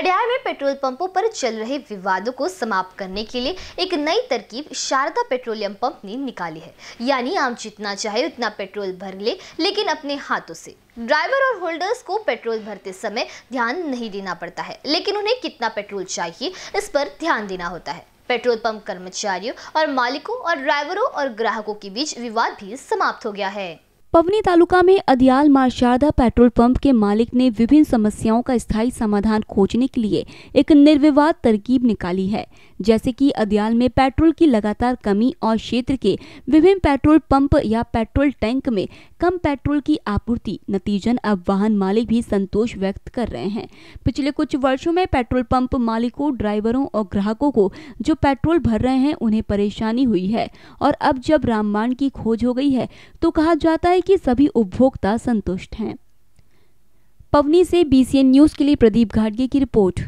अडयार में पेट्रोल पंपों पर चल रहे विवादों को समाप्त करने के लिए एक नई तरकीब शारदा पेट्रोलियम पंप ने निकाली है यानी आम जितना चाहे उतना पेट्रोल भर ले, लेकिन अपने हाथों से ड्राइवर और होल्डर्स को पेट्रोल भरते समय ध्यान नहीं देना पड़ता है लेकिन उन्हें कितना पेट्रोल चाहिए इस पर ध्यान देना होता है पेट्रोल पंप कर्मचारियों और मालिकों और ड्राइवरों और ग्राहकों के बीच विवाद भी समाप्त हो गया है पवनी तालुका में अदियाल मां शारदा पेट्रोल पंप के मालिक ने विभिन्न समस्याओं का स्थायी समाधान खोजने के लिए एक निर्विवाद तरकीब निकाली है जैसे कि अदियाल में पेट्रोल की लगातार कमी और क्षेत्र के विभिन्न पेट्रोल पंप या पेट्रोल टैंक में कम पेट्रोल की आपूर्ति नतीजन अब वाहन मालिक भी संतोष व्यक्त कर रहे हैं पिछले कुछ वर्षो में पेट्रोल पंप मालिकों ड्राइवरों और ग्राहकों को जो पेट्रोल भर रहे हैं उन्हें परेशानी हुई है और अब जब रामबाण की खोज हो गई है तो कहा जाता है है कि सभी उपभोक्ता संतुष्ट हैं पवनी से बीसीएन न्यूज़ के लिए प्रदीप घाटगे की रिपोर्ट